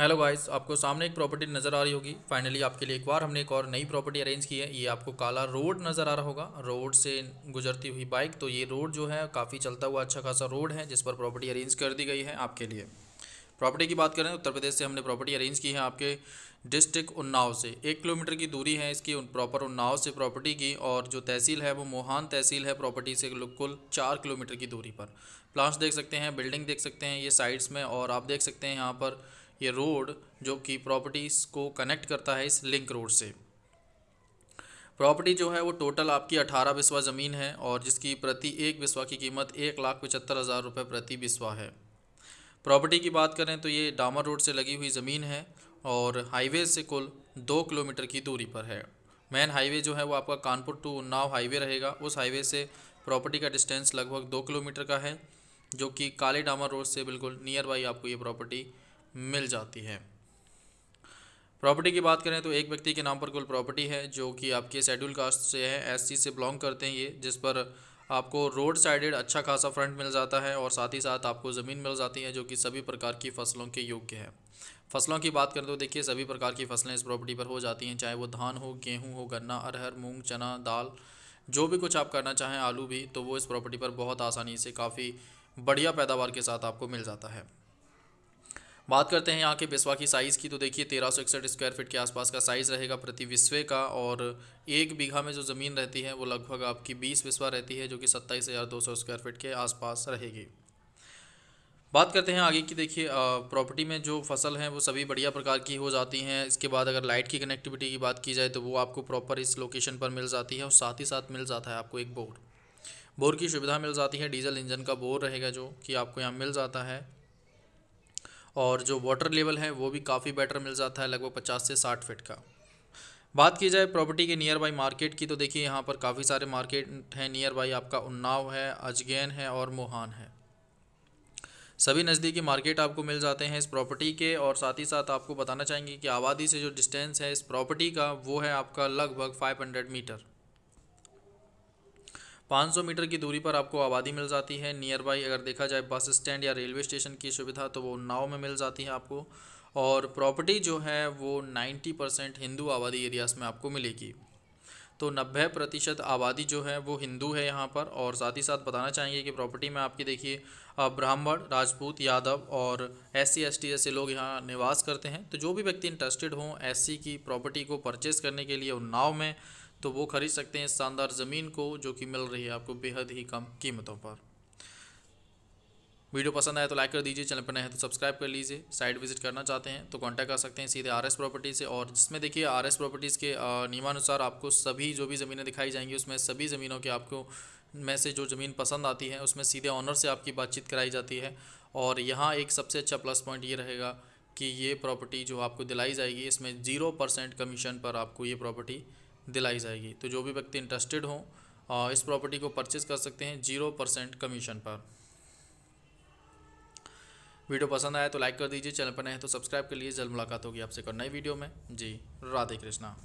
hello guys आपको सामने एक प्रॉपर्टी नज़र आ रही होगी फाइनली आपके लिए एक बार हमने एक और नई प्रॉपर्टी अरेंज की है ये आपको काला रोड नज़र आ रहा होगा रोड से गुजरती हुई बाइक तो ये रोड जो है काफ़ी चलता हुआ अच्छा खासा रोड है जिस पर प्रॉपर्टी अरेंज कर दी गई है आपके लिए प्रॉपर्टी की बात करें तो उत्तर प्रदेश से हमने प्रॉपर्टी अरेंज की है आपके डिस्ट्रिक्ट उन्नाव से एक किलोमीटर की दूरी है इसकी प्रॉपर उन्नाव से प्रॉपर्टी की और जो तहसील है वो मोहान तहसील है प्रॉपर्टी से कुल चार किलोमीटर की दूरी पर प्लांट्स देख सकते हैं बिल्डिंग देख सकते हैं ये साइड्स में और आप देख सकते हैं यहाँ पर ये रोड जो कि प्रॉपर्टीज़ को कनेक्ट करता है इस लिंक रोड से प्रॉपर्टी जो है वो टोटल आपकी अठारह बिस्वा ज़मीन है और जिसकी प्रति एक बिस्वा की कीमत एक लाख पचहत्तर हज़ार रुपये प्रति बिस्वा है प्रॉपर्टी की बात करें तो ये डामर रोड से लगी हुई ज़मीन है और हाईवे से कुल दो किलोमीटर की दूरी पर है मेन हाईवे जो है वो आपका कानपुर टू उन्नाव हाईवे रहेगा उस हाईवे से प्रॉपर्टी का डिस्टेंस लगभग दो किलोमीटर का है जो कि काले डामर रोड से बिल्कुल नियर बाई आपको ये प्रॉपर्टी मिल जाती है प्रॉपर्टी की बात करें तो एक व्यक्ति के नाम पर कुल प्रॉपर्टी है जो कि आपके शेड्यूल कास्ट से है एससी से बिलोंग करते हैं ये जिस पर आपको रोड साइडेड अच्छा खासा फ्रंट मिल जाता है और साथ ही साथ आपको ज़मीन मिल जाती है जो कि सभी प्रकार की फसलों के योग्य है फसलों की बात करें तो देखिए सभी प्रकार की फसलें इस प्रॉपर्टी पर हो जाती हैं चाहे वो धान हो गेहूँ हो गन्ना अरहर मूंग चना दाल जो भी कुछ आप करना चाहें आलू भी तो वो इस प्रॉपर्टी पर बहुत आसानी से काफ़ी बढ़िया पैदावार के साथ आपको मिल जाता है बात करते हैं यहाँ के बिस्वा की साइज़ की तो देखिए तेरह सौ इकसठ स्क्वायर फीट के आसपास का साइज़ रहेगा प्रति विस्वे का और एक बीघा में जो ज़मीन रहती है वो लगभग आपकी बीस बिस्वा रहती है जो कि सत्ताईस हज़ार दो सौ स्क्वायर फीट के आसपास रहेगी बात करते हैं आगे की देखिए प्रॉपर्टी में जो फसल हैं वो सभी बढ़िया प्रकार की हो जाती हैं इसके बाद अगर लाइट की कनेक्टिविटी की बात की जाए तो वो आपको प्रॉपर इस लोकेशन पर मिल जाती है और साथ ही साथ मिल जाता है आपको एक बोर बोर की सुविधा मिल जाती है डीजल इंजन का बोर रहेगा जो कि आपको यहाँ मिल जाता है और जो वाटर लेवल है वो भी काफ़ी बेटर मिल जाता है लगभग पचास से साठ फिट का बात की जाए प्रॉपर्टी के नियर बाई मार्केट की तो देखिए यहाँ पर काफ़ी सारे मार्केट हैं नियर बाई आपका उन्नाव है अजगैन है और मोहान है सभी नज़दीकी मार्केट आपको मिल जाते हैं इस प्रॉपर्टी के और साथ ही साथ आपको बताना चाहेंगे कि आबादी से जो डिस्टेंस है इस प्रॉपर्टी का वो है आपका लगभग 500 मीटर 500 मीटर की दूरी पर आपको आबादी मिल जाती है नियर बाई अगर देखा जाए बस स्टैंड या रेलवे स्टेशन की सुविधा तो वो नाव में मिल जाती है आपको और प्रॉपर्टी जो है वो 90 परसेंट हिंदू आबादी एरियाज़ में आपको मिलेगी तो 90 प्रतिशत आबादी जो है वो हिंदू है यहाँ पर और साथ ही साथ बताना चाहेंगे कि प्रॉपर्टी में आपकी देखिए ब्राह्मण राजपूत यादव और एस सी एस टी जैसे लोग यहाँ निवास करते हैं तो जो भी व्यक्ति इंटरेस्टेड हों एस की प्रॉपर्टी को परचेज़ करने के लिए उन्नाव में तो वो ख़रीद सकते हैं शानदार ज़मीन को जो कि मिल रही है आपको बेहद ही कम कीमतों पर वीडियो पसंद आए तो लाइक कर दीजिए चैनल पर नए हैं तो सब्सक्राइब कर लीजिए साइट विजिट करना चाहते हैं तो कांटेक्ट कर सकते हैं सीधे आर एस प्रॉपर्टी से और जिसमें देखिए आर एस प्रॉपर्टीज़ के नियमानुसार आपको सभी जो भी ज़मीनें दिखाई जाएंगी उसमें सभी ज़मीनों के आपको में से जो ज़मीन पसंद आती है उसमें सीधे ऑनर से आपकी बातचीत कराई जाती है और यहाँ एक सबसे अच्छा प्लस पॉइंट ये रहेगा कि ये प्रॉपर्टी जो आपको दिलाई जाएगी इसमें ज़ीरो परसेंट कमीशन पर आपको ये प्रॉपर्टी दिलाई जाएगी तो जो भी व्यक्ति इंटरेस्टेड हो इस प्रॉपर्टी को परचेज कर सकते हैं जीरो परसेंट कमीशन पर वीडियो पसंद आया तो लाइक कर दीजिए चैनल पर नए तो सब्सक्राइब कर लिए जल्द मुलाकात होगी आपसे एक नई वीडियो में जी राधे कृष्णा